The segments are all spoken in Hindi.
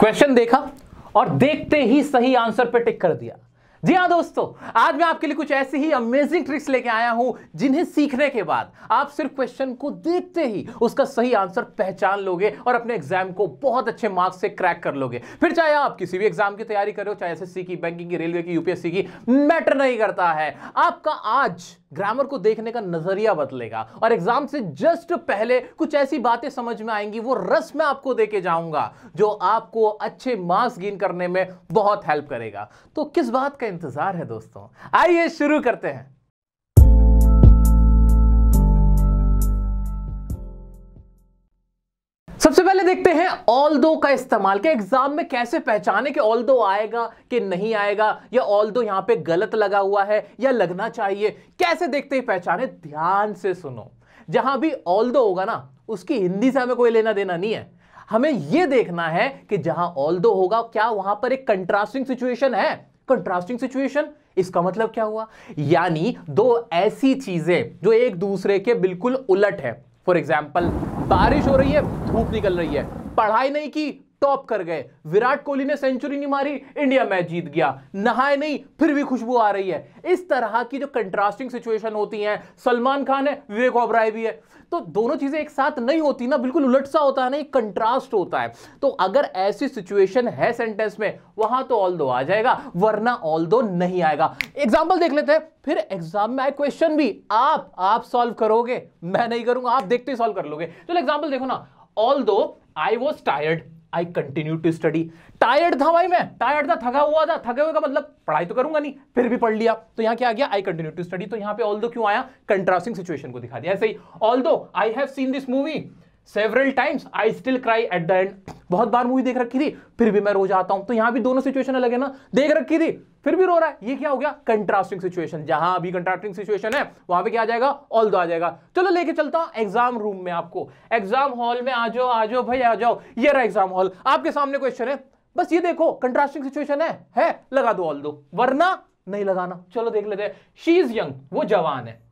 क्वेश्चन देखा और देखते ही सही आंसर पे टिक कर दिया जी हाँ दोस्तों आज मैं आपके लिए कुछ ऐसी ही अमेजिंग ट्रिक्स लेके आया हूं जिन्हें सीखने के बाद आप सिर्फ क्वेश्चन को देखते ही उसका सही आंसर पहचान लोगे और अपने एग्जाम को बहुत अच्छे मार्क्स से क्रैक कर लोगे फिर चाहे आप किसी भी एग्जाम की तैयारी करो चाहे एसएससी की बैंकिंग की रेलवे की यूपीएससी की मैटर नहीं करता है आपका आज ग्रामर को देखने का नजरिया बदलेगा और एग्जाम से जस्ट पहले कुछ ऐसी बातें समझ में आएंगी वो रस में आपको देके जाऊंगा जो आपको अच्छे मार्क्स गेन करने में बहुत हेल्प करेगा तो किस बात का इंतजार है दोस्तों आइए शुरू करते हैं सबसे पहले देखते हैं ऑल दो का इस्तेमाल के एग्जाम में कैसे पहचाने कि ऑल दो आएगा कि नहीं आएगा या ऑल दो यहां पे गलत लगा हुआ है या लगना चाहिए कैसे देखते हैं पहचाने ध्यान से सुनो जहां भी ऑल दो होगा ना उसकी हिंदी से हमें कोई लेना देना नहीं है हमें यह देखना है कि जहां ऑल दो होगा क्या वहां पर एक कंट्रास्टिंग सिचुएशन है कंट्रास्टिंग सिचुएशन इसका मतलब क्या हुआ यानी दो ऐसी चीजें जो एक दूसरे के बिल्कुल उलट है फॉर एग्जाम्पल बारिश हो रही है धूप निकल रही है पढ़ाई नहीं की टॉप कर गए विराट कोहली ने सेंचुरी नहीं मारी इंडिया मैच जीत गया नहाए नहीं फिर भी खुशबू आ रही है इस तरह की जो कंट्रास्टिंग सिचुएशन होती है सलमान खान है विवेक ओबराय भी है तो दोनों चीज़ें एक साथ नहीं होती ना बिल्कुल उलट सा होता है ना एक कंट्रास्ट होता है तो अगर ऐसी सिचुएशन है सेंटेंस में वहां तो ऑल दो आ जाएगा वरना ऑल दो नहीं आएगा एग्जाम्पल देख लेते हैं फिर एग्जाम में आए क्वेश्चन भी आप आप सॉल्व करोगे मैं नहीं करूंगा आप देखते ही सॉल्व कर लोगे चलो एग्जाम्पल देखो ना although I was tired I continue to study tired था भाई मैं टायर्ड था थका हुआ था थके हुए का मतलब पढ़ाई तो करूंगा नहीं फिर भी पढ़ लिया तो यहाँ क्या आ गया आई कंटिन्यू टू स्टडी तो यहाँ पे ऑल क्यों आया कंट्रास्टिंग सिचुएशन को दिखा दिया ऐसे ही all I have seen this movie several times I still cry at the end बहुत बार मूवी देख रखी थी फिर भी मैं रो आता हूं तो यहां भी दोनों सिचुएशन अलग है ना देख रखी थी फिर भी रो रहा है ये क्या हो गया कंट्रास्टिंग सिचुएशन जहां अभी कंट्रास्टिंग सिचुएशन है वहां पे क्या आ जाएगा ऑल दो आ जाएगा चलो लेके चलता हूं एग्जाम रूम में आपको एग्जाम हॉल में आ जाओ आ जाओ भाई आ जाओ ये रहा एग्जाम हॉल आपके सामने क्वेश्चन है बस ये देखो कंट्रास्टिंग सिचुएशन है है लगा दो ऑल दो वरना नहीं लगाना चलो देख लेते हैं शी इज यंग वो जवान है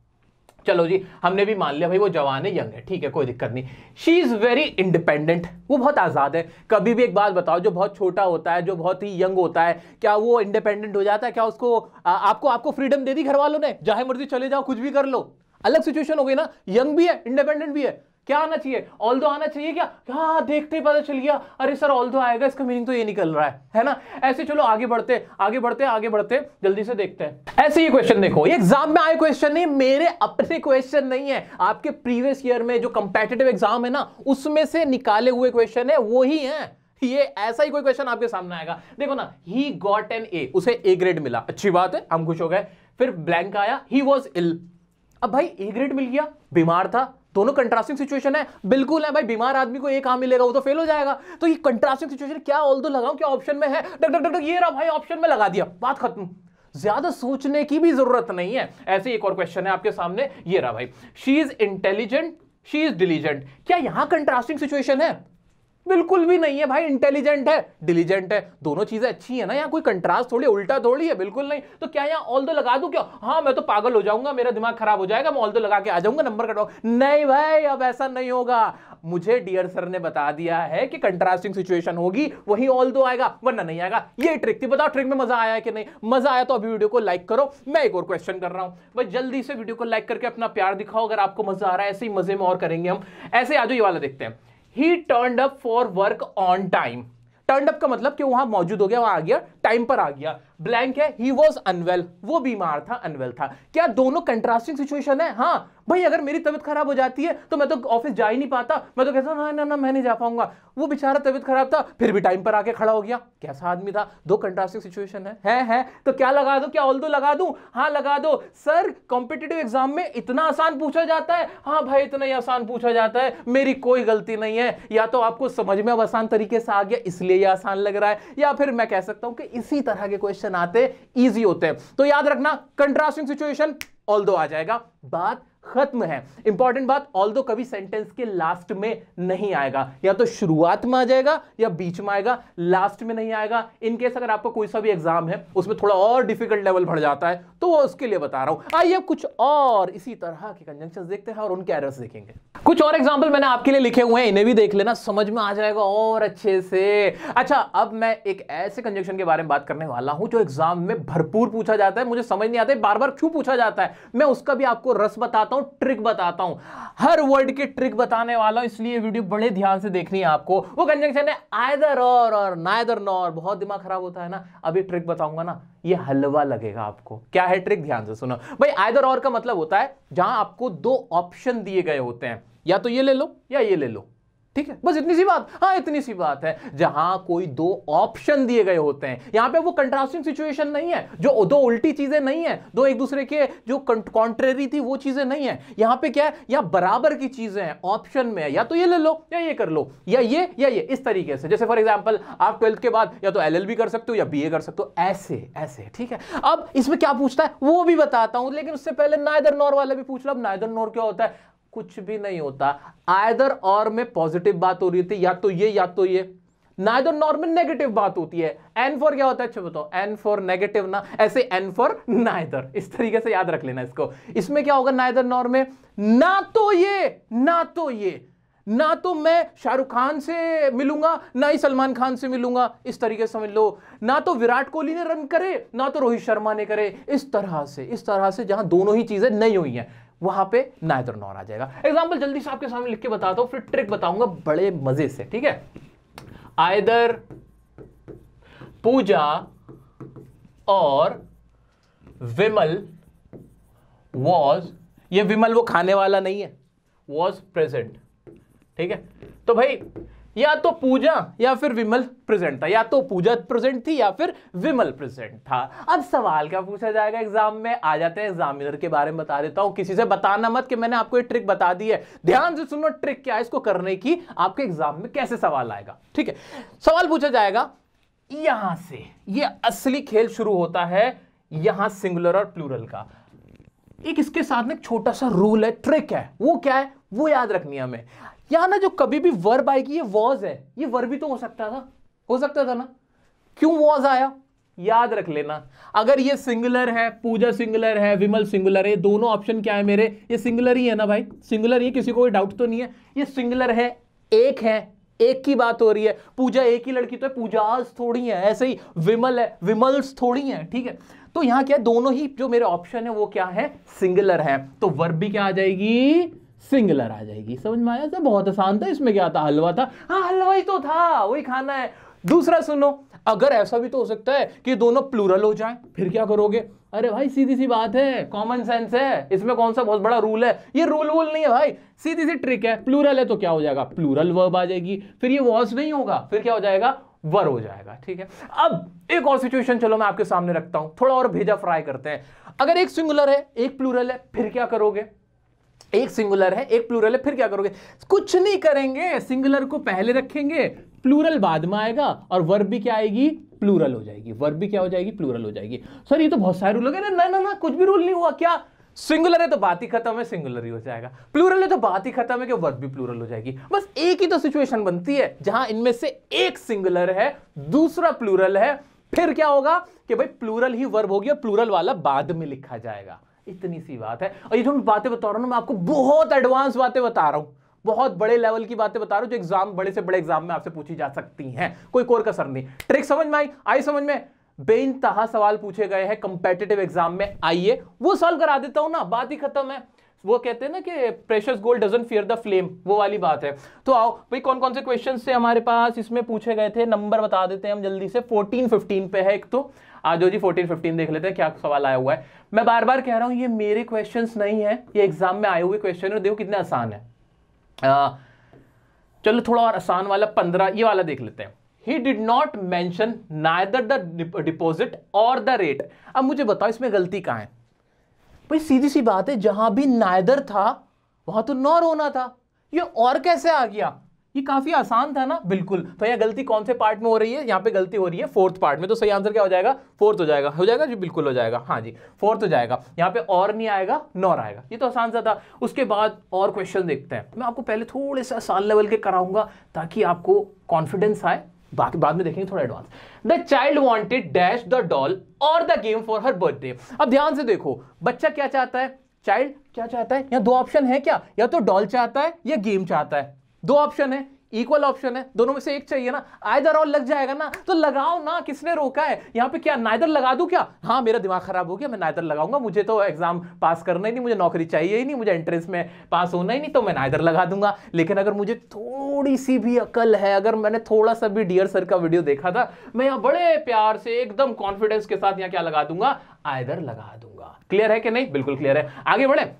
चलो जी हमने भी मान लिया भाई वो जवान है यंग है ठीक है कोई दिक्कत नहीं शी इज़ वेरी इंडिपेंडेंट वो बहुत आज़ाद है कभी भी एक बात बताओ जो बहुत छोटा होता है जो बहुत ही यंग होता है क्या वो इंडिपेंडेंट हो जाता है क्या उसको आ, आपको आपको फ्रीडम दे दी घर वालों ने जहाँ मर्जी चले जाओ कुछ भी कर लो अलग सिचुएशन हो गई ना यंग भी है इंडिपेंडेंट भी है क्या आना चाहिए ऑल दो आना चाहिए क्या हाँ देखते ही पता चल गया अरे सर ऑल दो आएगा इसका मीनिंग तो ये निकल रहा है है ना ऐसे चलो आगे बढ़ते आगे बढ़ते आगे बढ़ते जल्दी से देखते हैं ऐसे ये क्वेश्चन देखो ये एग्जाम में आए क्वेश्चन नहीं मेरे अपने क्वेश्चन नहीं है आपके प्रीवियस ईयर में जो कंपेटेटिव एग्जाम है ना उसमें से निकाले हुए क्वेश्चन है वो ही है ये ऐसा ही कोई क्वेश्चन आपके सामने आएगा देखो ना ही गॉट एन ए उसे ए ग्रेड मिला अच्छी बात है हम खुश हो गए फिर ब्लैंक आया ही वॉज इल अब भाई ए ग्रेड मिल गया बीमार था दोनों कंट्रास्टिंग सिचुएशन है बिल्कुल है भाई बीमार आदमी को एक आम हाँ मिलेगा वो तो फेल हो जाएगा तो ये कंट्रास्टिंग सिचुएशन क्या ऑल दो लगाऊ क्या ऑप्शन में है डक डक डक ये रहा भाई ऑप्शन में लगा दिया बात खत्म ज्यादा सोचने की भी जरूरत नहीं है ऐसे एक और क्वेश्चन है आपके सामने ये रहा भाई she is intelligent she is diligent क्या यहां कंट्रास्टिंग सिचुएशन है बिल्कुल भी नहीं है भाई इंटेलिजेंट है डिलीजेंट है दोनों चीजें अच्छी है ना यहाँ कोई कंट्रास्ट थोड़ी उल्टा थोड़ी है बिल्कुल नहीं तो क्या यहाँ ऑल दो लगा दू क्या हाँ मैं तो पागल हो जाऊंगा मेरा दिमाग खराब हो जाएगा मैं ऑल दो लगा के आ जाऊंगा नंबर कटवाऊंगा नहीं भाई अब ऐसा नहीं होगा मुझे डियर सर ने बता दिया है कि कंट्रास्टिंग सिचुएशन होगी वही ऑल दो आएगा वरना नहीं आएगा ये ट्रिक थी बताओ ट्रिक में मजा आया कि नहीं मजा आया तो अभी वीडियो को लाइक करो मैं एक और क्वेश्चन कर रहा हूं भाई जल्दी से वीडियो को लाइक करके अपना प्यार दिखाओ अगर आपको मजा आ रहा है ऐसे ही मजे में और करेंगे हम ऐसे आज ये वाला देखते हैं he turned up for work on time turned up का मतलब कि वहां मौजूद हो गया वहां आ गया टाइम पर आ गया ब्लैंक है ही वॉज अनवेल वो बीमार था अनवेल था क्या दोनों कंट्रास्टिंग सिचुएशन है हाँ भाई अगर मेरी तबियत खराब हो जाती है तो मैं तो ऑफिस जा ही नहीं पाता मैं तो कहता ना ना ना मैं नहीं जा पाऊंगा वो बेचारा तबियत खराब था फिर भी टाइम पर आके खड़ा हो गया कैसा आदमी था दो कंट्रास्टिंग सिचुएशन है है है तो क्या लगा दो क्या ऑल दो लगा दू हाँ लगा दो सर कॉम्पिटेटिव एग्जाम में इतना आसान पूछा जाता है हाँ भाई इतना ही आसान पूछा जाता है मेरी कोई गलती नहीं है या तो आपको समझ में अब आसान तरीके से आ गया इसलिए यह आसान लग रहा है या फिर मैं कह सकता हूं कि इसी तरह के क्वेश्चन क्वेश्चन आते ईजी होते हैं तो याद रखना कंट्रास्टिंग सिचुएशन ऑल आ जाएगा बात खत्म है इंपॉर्टेंट बात ऑल दो कभी सेंटेंस के लास्ट में नहीं आएगा या तो शुरुआत में आ जाएगा या बीच में आएगा लास्ट में नहीं आएगा इनकेस अगर आपका कोई सा भी एग्जाम है उसमें थोड़ा और डिफिकल्ट लेवल बढ़ जाता है तो वो उसके लिए बता रहा हूं आइए कुछ और इसी तरह के कंजंक्शन देखते हैं और उनके एरर्स देखेंगे कुछ और एग्जाम्पल मैंने आपके लिए लिखे हुए हैं इन्हें भी देख लेना समझ में आ जाएगा और अच्छे से अच्छा अब मैं एक ऐसे कंजंक्शन के बारे में बात करने वाला हूं जो एग्जाम में भरपूर पूछा जाता है मुझे समझ नहीं आता बार बार क्यों पूछा जाता है मैं उसका भी आपको रस बताता बताता हूं ट्रिक बताता हूं हर वर्ड की ट्रिक बताने वाला हूं इसलिए वीडियो बड़े ध्यान से देखनी है आपको वो कंजंक्शन है आयदर और और नायदर नॉर बहुत दिमाग खराब होता है ना अभी ट्रिक बताऊंगा ना ये हलवा लगेगा आपको क्या है ट्रिक ध्यान से सुनो भाई आयदर और का मतलब होता है जहां आपको दो ऑप्शन दिए गए होते हैं या तो ये ले लो या ये ले लो ठीक है बस इतनी सी बात हाँ इतनी सी बात है जहां कोई दो ऑप्शन दिए गए होते हैं यहां पे वो कंट्रास्टिंग सिचुएशन नहीं है जो दो उल्टी चीजें नहीं है दो एक दूसरे के जो कॉन्ट्रेरी थी वो चीजें नहीं है यहां पे क्या है या बराबर की चीजें हैं ऑप्शन में है या तो ये ले लो या ये कर लो या ये या ये इस तरीके से जैसे फॉर एग्जाम्पल आप ट्वेल्थ के बाद या तो एल कर सकते हो या बी कर सकते हो ऐसे ऐसे ठीक है अब इसमें क्या पूछता है वो भी बताता हूं लेकिन उससे पहले नायदर नोर वाले भी पूछ लो अब नायदर नोर क्या होता है कुछ भी नहीं होता आयदर और में पॉजिटिव बात हो रही थी या तो ये या तो ये नाइदर नॉर में नेगेटिव बात होती है एन फॉर क्या होता है अच्छा बताओ एन फॉर नेगेटिव ना ऐसे एन फॉर नाइदर इस तरीके से याद रख लेना इसको इसमें क्या होगा नाइदर नॉर में ना तो ये ना तो ये ना तो मैं शाहरुख खान से मिलूंगा ना ही सलमान खान से मिलूंगा इस तरीके से समझ लो ना तो विराट कोहली ने रन करे ना तो रोहित शर्मा ने करे इस तरह से इस तरह से जहां दोनों ही चीजें नहीं हुई हैं वहां पे नाइदर नॉर आ जाएगा एग्जाम्पल जल्दी से आपके सामने लिख के बताता हूं फिर ट्रिक बताऊंगा बड़े मजे से ठीक है आयदर पूजा और विमल वॉज ये विमल वो खाने वाला नहीं है वॉज प्रेजेंट ठीक है तो भाई या तो पूजा या फिर विमल प्रेजेंट था या तो पूजा प्रेजेंट थी या फिर विमल प्रेजेंट था अब सवाल क्या पूछा जाएगा एग्जाम में आ जाते हैं एग्जामिनर के बारे में बता देता हूं किसी से बताना मत कि मैंने आपको ये ट्रिक बता दी है ध्यान से सुनो ट्रिक क्या है इसको करने की आपके एग्जाम में कैसे सवाल आएगा ठीक है सवाल पूछा जाएगा यहां से ये असली खेल शुरू होता है यहां सिंगुलर और प्लूरल का एक इसके साथ में छोटा सा रूल है ट्रिक है वो क्या है वो याद रखनी है हमें यहां ना जो कभी भी वर्ब आएगी ये वॉज है ये वर्ब भी तो हो सकता था हो सकता था ना क्यों वॉज आया याद रख लेना अगर ये सिंगुलर है पूजा सिंगुलर है विमल सिंगुलर है दोनों ऑप्शन क्या है मेरे ये सिंगुलर ही है ना भाई सिंगुलर ही किसी को कोई डाउट तो नहीं है ये सिंगुलर है एक है एक की बात हो रही है पूजा एक ही लड़की तो है पूजाज थोड़ी है ऐसे ही विमल है विमल्स थोड़ी है ठीक है तो यहां क्या है दोनों ही जो मेरे ऑप्शन है वो क्या है सिंगुलर है तो वर्ब भी क्या आ जाएगी सिंगुलर आ जाएगी समझ में आया सर बहुत आसान था इसमें क्या था हलवा था हाँ हलवा ही तो था वही खाना है दूसरा सुनो अगर ऐसा भी तो हो सकता है कि दोनों प्लूरल हो जाएं फिर क्या करोगे अरे भाई सीधी सी बात है कॉमन सेंस है इसमें कौन सा बहुत बड़ा रूल है ये रूल वूल नहीं है भाई सीधी सी ट्रिक है प्लूरल है तो क्या हो जाएगा प्लूरल वर्ब आ जाएगी फिर ये वॉज नहीं होगा फिर क्या हो जाएगा वर हो जाएगा ठीक है अब एक और सिचुएशन चलो मैं आपके सामने रखता हूं थोड़ा और भेजा फ्राई करते हैं अगर एक सिंगुलर है एक प्लूरल है फिर क्या करोगे एक सिंगुलर है एक प्लूरल है फिर क्या करोगे कुछ नहीं करेंगे सिंगुलर को पहले रखेंगे प्लूरल बाद में आएगा और वर्ब भी क्या आएगी प्लूरल हो जाएगी वर्ब भी क्या हो जाएगी प्लूरल हो जाएगी सर ये तो बहुत सारे रूल हो गए ना ना ना कुछ भी रूल नहीं हुआ क्या सिंगुलर है तो बात ही खत्म है सिंगुलर ही हो जाएगा प्लूरल है तो बात ही खत्म है कि वर्ब भी प्लूरल हो जाएगी बस एक ही तो सिचुएशन बनती है जहां इनमें से एक सिंगुलर है दूसरा प्लूरल है फिर क्या होगा कि भाई प्लूरल ही वर्ब होगी और प्लूरल वाला बाद में लिखा जाएगा इतनी सी बात है और ये जो मैं बातें बता रहा हूँ ना मैं आपको बहुत एडवांस बातें बता रहा हूँ बहुत बड़े लेवल की बातें बता रहा हूँ जो एग्जाम बड़े से बड़े एग्जाम में आपसे पूछी जा सकती हैं कोई कोर कसर नहीं ट्रिक समझ में आई आई समझ में बेइंतहा सवाल पूछे गए हैं कंपेटेटिव एग्जाम में आइए वो सॉल्व करा देता हूँ ना बात ही खत्म है वो कहते हैं ना कि precious gold doesn't fear the flame वो वाली बात है तो आओ भाई कौन कौन से क्वेश्चन से हमारे पास इसमें पूछे गए थे नंबर बता देते हैं हम जल्दी से 14 15 पे है एक तो आज जी फोर्टीन फिफ्टीन देख लेते हैं क्या सवाल आया हुआ है मैं बार बार कह रहा हूँ ये मेरे क्वेश्चन नहीं है ये एग्जाम में आए हुए क्वेश्चन है देखो कितने आसान है आ, चलो थोड़ा और आसान वाला पंद्रह ये वाला देख लेते हैं he did not mention neither the deposit और द रेट अब मुझे बताओ इसमें गलती कहाँ है भाई सीधी सी बात है जहां भी नायदर था वहां तो नॉर होना था ये और कैसे आ गया ये काफी आसान था ना बिल्कुल तो यहाँ गलती कौन से पार्ट में हो रही है यहाँ पे गलती हो रही है फोर्थ पार्ट में तो सही आंसर क्या हो जाएगा फोर्थ हो जाएगा हो जाएगा जी बिल्कुल हो जाएगा हाँ जी फोर्थ हो जाएगा यहाँ पे और नहीं आएगा नॉर आएगा ये तो आसान सा था उसके बाद और क्वेश्चन देखते हैं मैं आपको पहले थोड़े सा आसान लेवल के कराऊंगा ताकि आपको कॉन्फिडेंस आए बाकी बाद में देखेंगे थोड़ा advance the child wanted dash the doll और the game for her birthday अब ध्यान से देखो बच्चा क्या चाहता है चाइल्ड क्या चाहता है यहाँ दो ऑप्शन है क्या या तो डॉल चाहता है या गेम चाहता है दो ऑप्शन है इक्वल ऑप्शन है दोनों में से एक चाहिए ना आयदर और लग जाएगा ना तो लगाओ ना किसने रोका है यहाँ पे क्या नायदर लगा दू क्या हाँ मेरा दिमाग खराब हो गया मैं नायदर लगाऊंगा मुझे तो एग्जाम पास करना ही नहीं मुझे नौकरी चाहिए ही नहीं मुझे एंट्रेंस में पास होना ही नहीं तो मैं नायदर लगा दूंगा लेकिन अगर मुझे थोड़ी सी भी अकल है अगर मैंने थोड़ा सा भी डियर सर का वीडियो देखा था मैं यहाँ बड़े प्यार से एकदम कॉन्फिडेंस के साथ यहाँ क्या लगा दूंगा आयदर लगा दूंगा क्लियर है कि नहीं बिल्कुल क्लियर है आगे बढ़े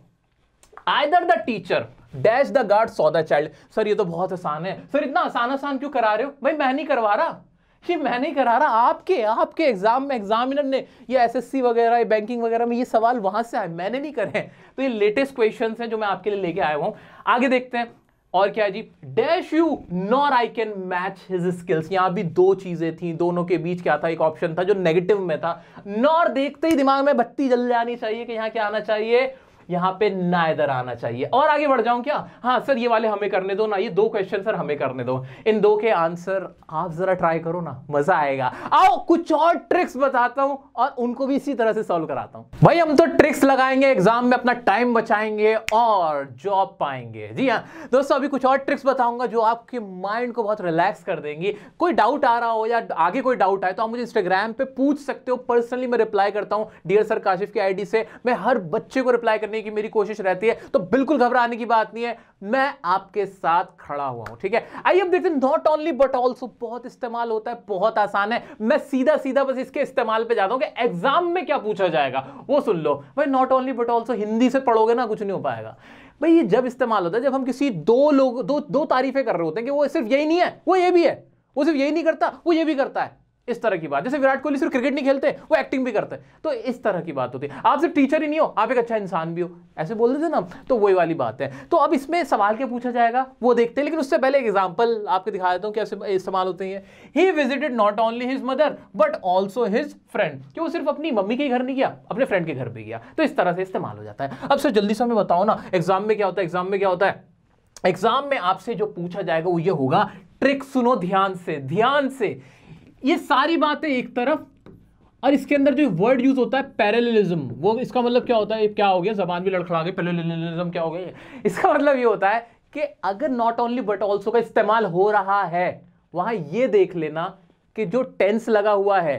either the teacher dash the guard saw the child sir ये तो बहुत आसान है सर इतना आसान आसान क्यों करा रहे हो भाई मैं नहीं करवा रहा ये मैं नहीं करा रहा आपके आपके एग्जाम में एग्जामिनर ने ये एसएससी वगैरह ये बैंकिंग वगैरह में ये सवाल वहां से आए मैंने नहीं करे तो ये लेटेस्ट क्वेश्चन हैं जो मैं आपके लिए लेके आया हुआ हूँ आगे देखते हैं और क्या जी dash you nor I can match his skills यहां भी दो चीजें थी दोनों के बीच क्या था एक ऑप्शन था जो नेगेटिव में था नॉर देखते ही दिमाग में बत्ती जल जानी चाहिए कि यहां क्या आना चाहिए यहाँ पे नायदर आना चाहिए और आगे बढ़ जाऊं क्या हाँ सर ये वाले हमें करने दो ना ये दो क्वेश्चन सर हमें करने दो इन दो के आंसर आप जरा ट्राई करो ना मजा आएगा आओ कुछ और ट्रिक्स बताता हूं और उनको भी इसी तरह से सॉल्व कराता हूं भाई हम तो ट्रिक्स लगाएंगे एग्जाम में अपना टाइम बचाएंगे और जॉब पाएंगे जी हाँ दोस्तों अभी कुछ और ट्रिक्स बताऊंगा जो आपके माइंड को बहुत रिलैक्स कर देंगी कोई डाउट आ रहा हो या आगे कोई डाउट आए तो आप मुझे इंस्टाग्राम पर पूछ सकते हो पर्सनली मैं रिप्लाई करता हूँ डियर सर काशिफ की आई से मैं हर बच्चे को रिप्लाई करने करने की मेरी कोशिश रहती है तो बिल्कुल घबराने की बात नहीं है मैं आपके साथ खड़ा हुआ हूं ठीक है आइए अब देखते हैं नॉट ओनली बट ऑल्सो बहुत इस्तेमाल होता है बहुत आसान है मैं सीधा सीधा बस इसके इस्तेमाल पे जाता हूं कि एग्जाम में क्या पूछा जाएगा वो सुन लो भाई not only but also Hindi से पढ़ोगे ना कुछ नहीं हो पाएगा भाई ये जब इस्तेमाल होता है जब हम किसी दो लोग दो दो तारीफें कर रहे होते हैं कि वो सिर्फ यही नहीं है वो ये भी है वो सिर्फ यही नहीं करता वो ये भी करता है इस तरह की बात जैसे विराट कोहली सिर्फ क्रिकेट नहीं खेलते वो एक्टिंग भी करते तो इस तरह की बात होती है आप सिर्फ टीचर ही नहीं हो आप एक अच्छा इंसान भी हो ऐसे बोल देते ना तो वही वाली बात है तो अब इसमें सवाल क्या पूछा जाएगा वो देखते हैं लेकिन उससे पहले एक एग्जाम्पल आपको दिखा देता हूँ कैसे इस्तेमाल होते हैं he visited not only his mother but also his friend कि वो सिर्फ अपनी मम्मी के घर नहीं गया अपने फ्रेंड के घर भी गया तो इस तरह से इस्तेमाल हो जाता है अब सर जल्दी से हमें बताओ ना एग्जाम में क्या होता है एग्जाम में क्या होता है एग्जाम में आपसे जो पूछा जाएगा वो ये होगा ट्रिक सुनो ध्यान से ध्यान से ये सारी बातें एक तरफ और इसके अंदर जो वर्ड यूज होता है पैरेललिज्म वो इसका मतलब क्या होता है क्या हो गया जबान भी लड़खड़ा गई पैरेललिज्म क्या हो गया इसका मतलब ये होता है कि अगर नॉट ओनली बट ऑल्सो का इस्तेमाल हो रहा है वहां ये देख लेना कि जो टेंस लगा हुआ है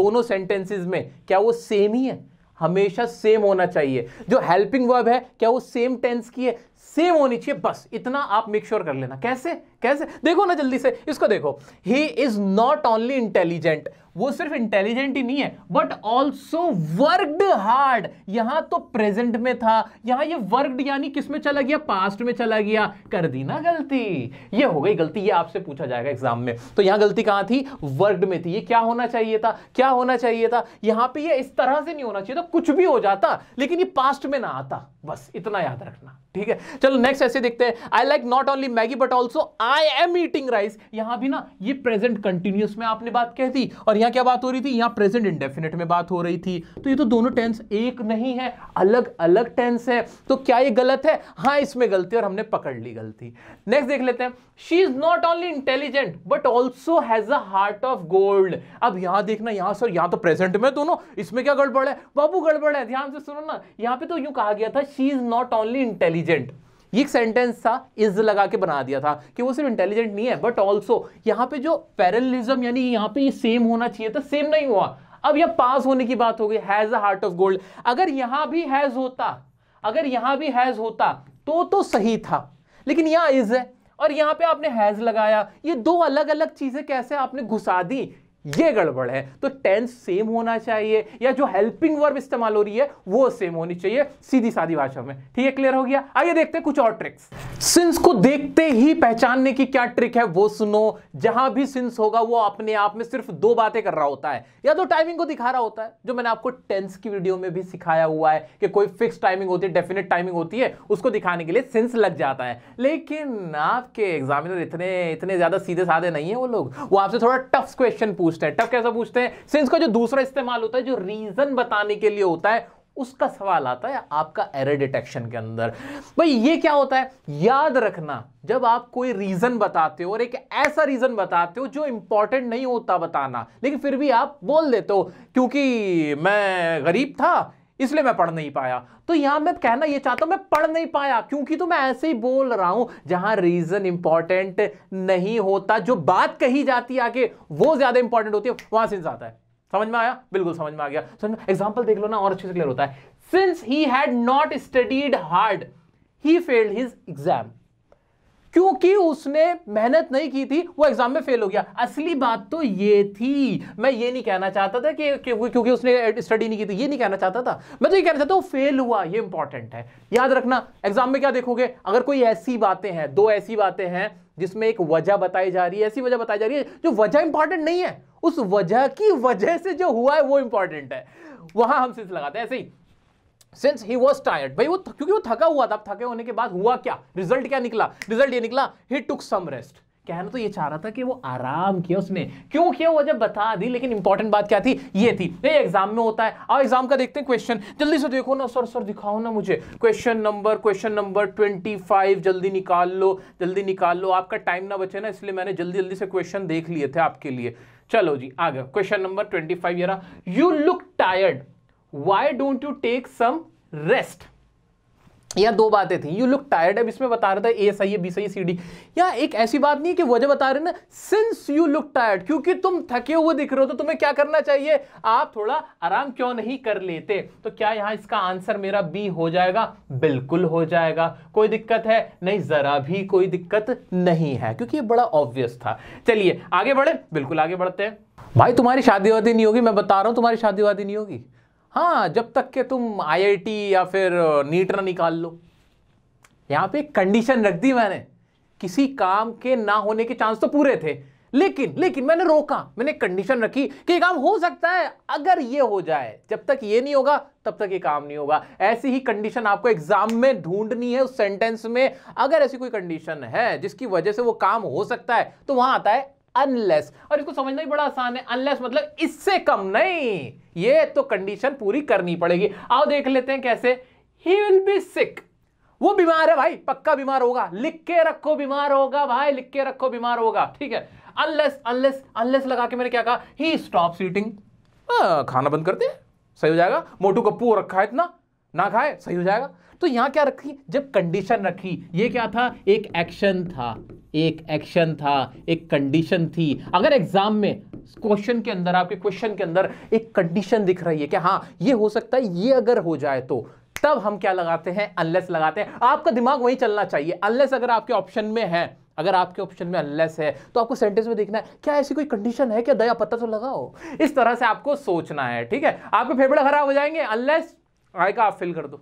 दोनों सेंटेंसेस में क्या वो सेम ही है हमेशा सेम होना चाहिए जो हेल्पिंग वर्ब है क्या वो सेम टेंस की है सेम होनी चाहिए बस इतना आप मेक श्योर sure कर लेना कैसे कैसे देखो ना जल्दी से इसको देखो he is not only intelligent वो सिर्फ इंटेलिजेंट ही नहीं है बट ऑल्सो वर्कड हार्ड यहां तो प्रेजेंट में था यहां ये वर्कड यानी किस में चला गया पास्ट में चला गया कर दी ना गलती ये हो गई गलती ये आपसे पूछा जाएगा एग्जाम में तो यहां गलती कहां थी वर्कड में थी ये क्या होना चाहिए था क्या होना चाहिए था यहां पे ये इस तरह से नहीं होना चाहिए था कुछ भी हो जाता लेकिन ये पास्ट में ना आता बस इतना याद रखना ठीक है चलो नेक्स्ट ऐसे देखते हैं I like not only Maggi but also I am eating rice यहां भी ना ये प्रेजेंट कंटिन्यूस में आपने बात कह दी और यहां क्या बात हो रही थी यहां प्रेजेंट इंडेफिनेट में बात हो रही थी तो ये तो दोनों टेंस एक नहीं है अलग अलग टेंस है तो क्या ये गलत है हाँ इसमें गलती और हमने पकड़ ली गलती नेक्स्ट देख लेते हैं she is not only intelligent but also has a heart of gold अब यहां देखना यहां सर यहां तो प्रेजेंट में दोनों इसमें क्या गड़बड़ है बाबू गड़बड़ है ध्यान से सुनो ना यहां पे तो यूं कहा गया था she is not only intelligent ये एक सेंटेंस था इज लगा के बना दिया था कि वो सिर्फ इंटेलिजेंट नहीं है बट ऑल्सो यहाँ पे जो पैरलिज्म यानी यहाँ पे ये सेम होना चाहिए था सेम नहीं हुआ अब यह पास होने की बात हो गई has a heart of gold अगर यहां भी हैज होता अगर यहां भी हैज होता तो तो सही था लेकिन यहां इज है और यहां पे आपने हैज लगाया ये दो अलग अलग चीजें कैसे आपने घुसा दी ये गड़बड़ है तो टेंस सेम होना चाहिए या जो हेल्पिंग वर्ब इस्तेमाल हो रही है वो सेम होनी चाहिए सीधी साधी भाषा में ठीक है क्लियर हो गया आइए देखते हैं कुछ और ट्रिक्स सिंस को देखते ही पहचानने की क्या ट्रिक है वो सुनो जहां भी सिंस होगा वो अपने आप में सिर्फ दो बातें कर रहा होता है या तो टाइमिंग को दिखा रहा होता है जो मैंने आपको टेंस की वीडियो में भी सिखाया हुआ है कि कोई फिक्स टाइमिंग होती है डेफिनेट टाइमिंग होती है उसको दिखाने के लिए सिंस लग जाता है लेकिन आपके एग्जामिनर इतने इतने ज्यादा सीधे साधे नहीं है वो लोग वो आपसे थोड़ा टफ क्वेश्चन पूछ पूछते हैं टफ कैसा पूछते हैं सिंस का जो दूसरा इस्तेमाल होता है जो रीजन बताने के लिए होता है उसका सवाल आता है आपका एरर डिटेक्शन के अंदर भाई ये क्या होता है याद रखना जब आप कोई रीजन बताते हो और एक ऐसा रीजन बताते हो जो इंपॉर्टेंट नहीं होता बताना लेकिन फिर भी आप बोल देते हो क्योंकि मैं गरीब था इसलिए मैं पढ़ नहीं पाया तो यहां मैं कहना यह चाहता हूं मैं पढ़ नहीं पाया क्योंकि तो मैं ऐसे ही बोल रहा हूं जहां रीजन इंपॉर्टेंट नहीं होता जो बात कही जाती है आगे वो ज्यादा इंपॉर्टेंट होती है वहां सिंस आता है समझ में आया बिल्कुल समझ में आ गया समझ एग्जाम्पल देख लो ना और अच्छे से क्लियर होता है since he had not studied hard he failed his exam क्योंकि उसने मेहनत नहीं की थी वो एग्जाम में फेल हो गया असली बात तो ये थी मैं ये नहीं कहना चाहता था कि क्योंकि उसने स्टडी नहीं की थी ये नहीं कहना चाहता था मैं तो ये कहना चाहता हूँ फेल हुआ ये इंपॉर्टेंट है याद रखना एग्जाम में क्या देखोगे अगर कोई ऐसी बातें हैं दो ऐसी बातें हैं जिसमें एक वजह बताई जा रही है ऐसी वजह बताई जा रही है जो वजह इंपॉर्टेंट नहीं है उस वजह की वजह से जो हुआ है वो इंपॉर्टेंट है वहां हम सिर्फ लगाते हैं ऐसे ही सिंस ही वॉज टायर्ड भाई वो क्योंकि वो थका हुआ था थके होने के बाद हुआ क्या रिजल्ट क्या निकला रिजल्ट ये निकला ही टुक सम रेस्ट कहना तो ये चाह रहा था कि वो आराम किया उसने क्यों किया वो जब बता दी लेकिन इंपॉर्टेंट बात क्या थी ये थी ये एग्जाम में होता है आओ एग्जाम का देखते हैं क्वेश्चन जल्दी से देखो ना सर सर दिखाओ ना मुझे question number question number twenty five जल्दी निकाल लो जल्दी निकाल लो आपका टाइम ना बचे ना इसलिए मैंने जल्दी जल्दी से क्वेश्चन देख लिए थे आपके लिए चलो जी आगे question number twenty five you look tired why don't you take some rest या दो बातें थी यू लुक टायर्ड अब इसमें बता रहा था ए सही है बी सही है सी डी या एक ऐसी बात नहीं कि वजह बता रहे ना सिंस यू लुक टायर्ड क्योंकि तुम थके हुए दिख रहे हो तो तुम्हें क्या करना चाहिए आप थोड़ा आराम क्यों नहीं कर लेते तो क्या यहां इसका आंसर मेरा बी हो जाएगा बिल्कुल हो जाएगा कोई दिक्कत है नहीं ज़रा भी कोई दिक्कत नहीं है क्योंकि ये बड़ा ऑब्वियस था चलिए आगे बढ़े बिल्कुल आगे बढ़ते हैं भाई तुम्हारी शादी वादी नहीं होगी मैं बता रहा हूं तुम्हारी शादी वादी नहीं होगी हाँ जब तक के तुम आईआईटी या फिर नीट ना निकाल लो यहाँ पे कंडीशन रख दी मैंने किसी काम के ना होने के चांस तो पूरे थे लेकिन लेकिन मैंने रोका मैंने कंडीशन रखी कि काम हो सकता है अगर ये हो जाए जब तक ये नहीं होगा तब तक ये काम नहीं होगा ऐसी ही कंडीशन आपको एग्जाम में ढूंढनी है उस सेंटेंस में अगर ऐसी कोई कंडीशन है जिसकी वजह से वो काम हो सकता है तो वहां आता है अनलेस और इसको समझना ही बड़ा आसान है अनलेस मतलब इससे कम नहीं ये तो कंडीशन पूरी करनी पड़ेगी आओ देख लेते हैं कैसे ही विल बी सिक वो बीमार है भाई पक्का बीमार होगा लिख के रखो बीमार होगा भाई लिख के रखो बीमार होगा ठीक है अनलेस अनलेस अनलेस लगा के मैंने क्या कहा ही स्टॉप सीटिंग खाना बंद करते सही हो जाएगा मोटू कप्पू रखा है इतना ना खाए सही हो जाएगा तो यहां क्या रखी जब कंडीशन रखी ये क्या था एक एक्शन था एक एक्शन था एक कंडीशन थी अगर एग्जाम में क्वेश्चन के अंदर आपके क्वेश्चन के अंदर एक कंडीशन दिख रही है कि हाँ ये हो सकता है ये अगर हो जाए तो तब हम क्या लगाते हैं अनलेस लगाते हैं आपका दिमाग वहीं चलना चाहिए अनलेस अगर आपके ऑप्शन में है अगर आपके ऑप्शन में अनलेस है तो आपको सेंटेंस में देखना है क्या ऐसी कोई कंडीशन है क्या दया पता तो लगाओ इस तरह से आपको सोचना है ठीक है आपके फेफड़े खराब हो जाएंगे अनलेस आएगा आप फिल कर दो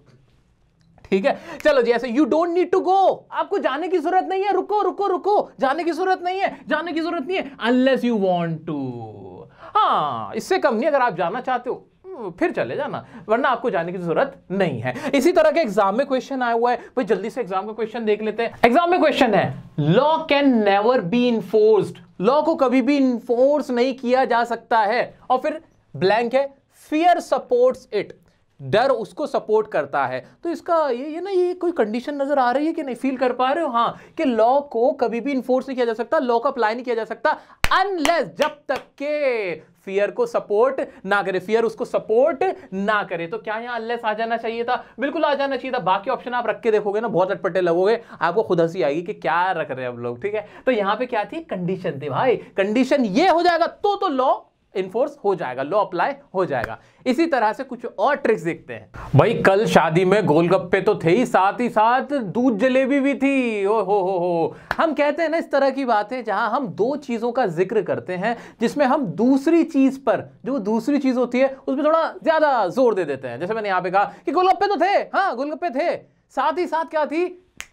ठीक है चलो जी ऐसे you don't need to go आपको जाने की जरूरत नहीं है रुको रुको रुको जाने की जरूरत नहीं है जाने की जरूरत नहीं है अनलेस यू वॉन्ट टू हाँ इससे कम नहीं अगर आप जाना चाहते हो हम्म, फिर चले जाना वरना आपको जाने की जरूरत नहीं है इसी तरह के एग्जाम में क्वेश्चन आया हुआ है भाई जल्दी से एग्जाम का क्वेश्चन देख लेते हैं एग्जाम में क्वेश्चन है law can never be enforced law को कभी भी इन्फोर्स नहीं किया जा सकता है और फिर ब्लैंक है फियर सपोर्ट्स इट डर उसको सपोर्ट करता है तो इसका ये ये ना ये कोई कंडीशन नज़र आ रही है कि नहीं फील कर पा रहे हो हाँ कि लॉ को कभी भी इन्फोर्स नहीं किया जा सकता लॉ को अप्लाई नहीं किया जा सकता अनलेस जब तक के फियर को सपोर्ट ना करे फियर उसको सपोर्ट ना करे तो क्या यहाँ अनलेस आ जाना चाहिए था बिल्कुल आ जाना चाहिए था बाकी ऑप्शन आप रख के देखोगे ना बहुत अटपटे लगोगे आपको खुद हंसी आएगी कि क्या रख रहे हैं हम लोग ठीक है तो यहां पे क्या थी कंडीशन थी भाई कंडीशन ये हो जाएगा तो तो लॉ इन्फोर्स हो जाएगा लॉ अप्लाई हो जाएगा इसी तरह से कुछ और ट्रिक्स देखते हैं भाई कल शादी में गोलगप्पे तो थे ही साथ ही साथ दूध जलेबी भी थी ओ हो हो हो हम कहते हैं ना इस तरह की बातें जहां हम दो चीज़ों का जिक्र करते हैं जिसमें हम दूसरी चीज़ पर जो दूसरी चीज़ होती है उसमें थोड़ा ज़्यादा जोर दे देते हैं जैसे मैंने यहां पे कहा कि गोलगप्पे तो थे हाँ गोलगप्पे थे साथ ही साथ क्या थी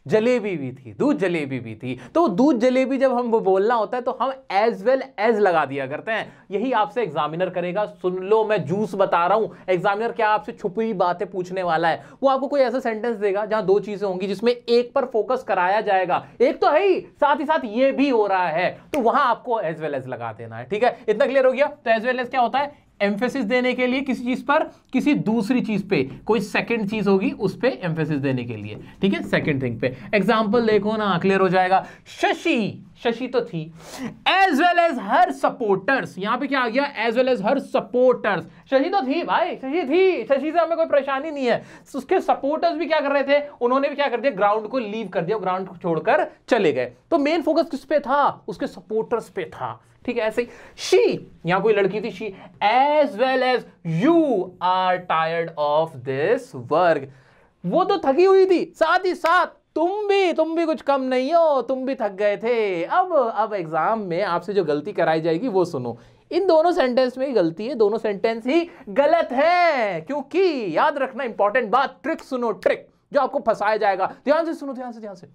जलेबी भी थी दूध जलेबी भी थी तो दूध जलेबी जब हम बोलना होता है तो हम एज वेल एज लगा दिया करते हैं यही आपसे एग्जामिनर करेगा सुन लो मैं जूस बता रहा हूं एग्जामिनर क्या आपसे छुपी बातें पूछने वाला है वो आपको कोई ऐसा सेंटेंस देगा जहां दो चीजें होंगी जिसमें एक पर फोकस कराया जाएगा एक तो है ही साथ ही साथ ये भी हो रहा है तो वहां आपको एज वेल एज लगा देना है ठीक है इतना क्लियर हो गया तो एज वेल एज क्या होता है एम्फेसिस देने के लिए किसी चीज़ पर किसी दूसरी चीज़ पे कोई सेकंड चीज़ होगी उस पर एम्फेसिस देने के लिए ठीक है सेकंड थिंग पे एग्जांपल देखो ना क्लियर हो जाएगा शशि शशि तो थी as well as her supporters यहाँ पे क्या आ गया as well as her supporters Shashi तो थी भाई शशि थी शशि से हमें कोई परेशानी नहीं है तो उसके सपोर्टर्स भी क्या कर रहे थे उन्होंने भी क्या कर दिया ग्राउंड को लीव कर दिया ग्राउंड को छोड़कर चले गए तो मेन फोकस किस पे था उसके सपोर्टर्स पे था ठीक है ऐसे ही शी यहां कोई लड़की थी she as well as you are tired of this verb वो तो थकी हुई थी साथ ही साथ तुम भी तुम भी कुछ कम नहीं हो तुम भी थक गए थे अब अब एग्जाम में आपसे जो गलती कराई जाएगी वो सुनो इन दोनों सेंटेंस में ही गलती है दोनों सेंटेंस ही गलत है क्योंकि याद रखना इंपॉर्टेंट बात ट्रिक सुनो ट्रिक जो आपको फंसाया जाएगा ध्यान से सुनो ध्यान से ध्यान से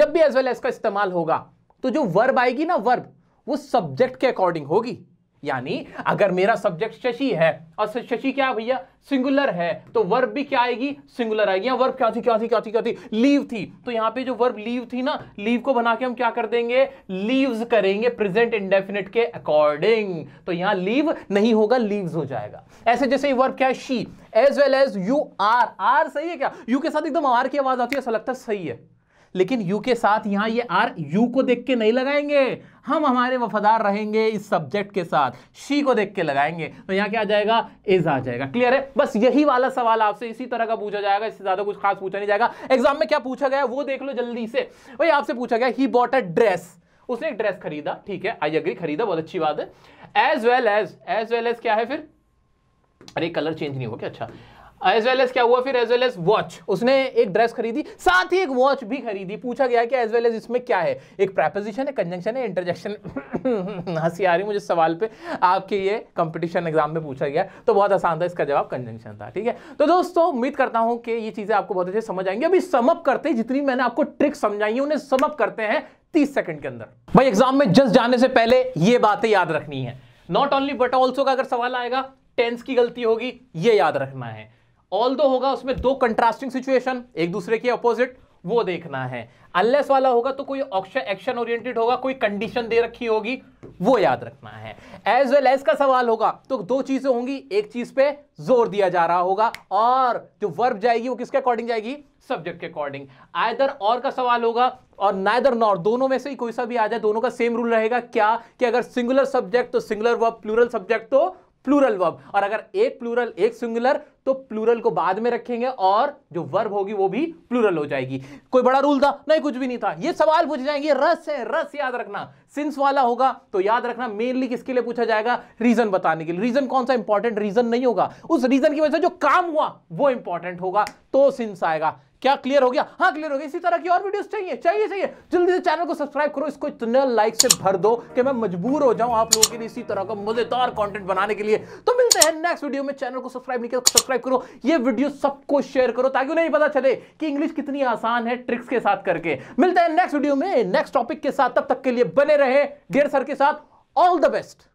जब भी एज वेल एज का इस्तेमाल होगा तो जो वर्ब आएगी ना वर्ब वो सब्जेक्ट के अकॉर्डिंग होगी यानी अगर मेरा सब्जेक्ट शशि है और शशि क्या है भैया सिंगुलर है तो वर्ब भी क्या आएगी सिंगुलर आएगी या वर्ब क्या थी क्या थी क्या थी क्या थी लीव थी तो यहां पे जो वर्ब लीव थी ना लीव को बना के हम क्या कर देंगे लीव्स करेंगे प्रेजेंट इंडेफिनेट के अकॉर्डिंग तो यहां लीव नहीं होगा लीव्स हो जाएगा ऐसे जैसे वर्ब क्या है she as well as you are are सही है क्या यू के साथ एकदम आर की आवाज आती है ऐसा लगता है सही है लेकिन यू के साथ यहां ये आर यू को देख के नहीं लगाएंगे हम हमारे वफादार रहेंगे इस सब्जेक्ट के साथ शी को देख के लगाएंगे तो यहाँ क्या आ जाएगा इज आ जाएगा क्लियर है बस यही वाला सवाल आपसे इसी तरह का पूछा जाएगा इससे ज्यादा कुछ खास पूछा नहीं जाएगा एग्जाम में क्या पूछा गया वो देख लो जल्दी से भाई आपसे पूछा गया ही बॉट अ ड्रेस उसने एक ड्रेस खरीदा ठीक है आई अग्री खरीदा बहुत अच्छी बात है as well as as well as क्या है फिर अरे कलर चेंज नहीं हो गया अच्छा एज वेल एज क्या हुआ फिर एज वेल एज वॉच उसने एक ड्रेस खरीदी साथ ही एक वॉच भी खरीदी पूछा गया कि एज वेल एज इसमें क्या है एक प्रेपोजिशन है कंजंक्शन है इंटरजेक्शन हंसी आ रही मुझे सवाल पे आपके ये कंपटीशन एग्जाम में पूछा गया तो बहुत आसान था इसका जवाब कंजंक्शन था ठीक है तो दोस्तों उम्मीद करता हूं कि ये चीज़ें आपको बहुत अच्छे समझ आएंगी अभी समअप करते हैं जितनी मैंने आपको ट्रिक समझाई उन्हें समअप करते हैं तीस सेकंड के अंदर भाई एग्जाम में जस्ट जाने से पहले ये बातें याद रखनी है नॉट ओनली बट ऑल्सो का अगर सवाल आएगा टेंस की गलती होगी ये याद रखना है ऑल दो होगा उसमें दो कंट्रास्टिंग सिचुएशन एक दूसरे के अपोजिट वो देखना है अनलेस वाला होगा तो कोई एक्शन ओरिएंटेड होगा कोई कंडीशन दे रखी होगी वो याद रखना है एज वेल एज का सवाल होगा तो दो चीजें होंगी एक चीज पे जोर दिया जा रहा होगा और जो वर्ब जाएगी वो किसके अकॉर्डिंग जाएगी सब्जेक्ट के अकॉर्डिंग आयदर और का सवाल होगा और नाइदर नॉर दोनों में से ही कोई सा भी आ जाए दोनों का सेम रूल रहेगा क्या कि अगर सिंगुलर सब्जेक्ट तो सिंगुलर वर्ब प्लूरल सब्जेक्ट तो प्लूरल वर्ब और अगर एक प्लूरल एक सिंगुलर तो प्लूरल को बाद में रखेंगे और जो वर्ब होगी वो भी प्लूरल हो जाएगी कोई बड़ा रूल था नहीं कुछ भी नहीं था ये सवाल पूछे जाएंगे रस है रस याद रखना सिंस वाला होगा तो याद रखना मेनली किसके लिए पूछा जाएगा रीजन बताने के लिए रीजन कौन सा इंपॉर्टेंट रीजन नहीं होगा उस रीजन की वजह से जो काम हुआ वो इंपॉर्टेंट होगा तो सिंस आएगा क्या क्लियर हो गया हाँ क्लियर हो गया इसी तरह की और वीडियोस चाहिए चाहिए चाहिए जल्दी से चैनल को सब्सक्राइब करो इसको इतने लाइक से भर दो कि मैं मजबूर हो जाऊं आप लोगों के लिए इसी तरह का मजेदार कंटेंट बनाने के लिए तो मिलते हैं नेक्स्ट वीडियो में चैनल को सब्सक्राइब नहीं किया सब्सक्राइब तो करो ये वीडियो सबको शेयर करो ताकि उन्हें पता चले कि इंग्लिश कितनी आसान है ट्रिक्स के साथ करके मिलते हैं नेक्स्ट वीडियो में नेक्स्ट टॉपिक के साथ तब तक के लिए बने रहे गेर सर के साथ ऑल द बेस्ट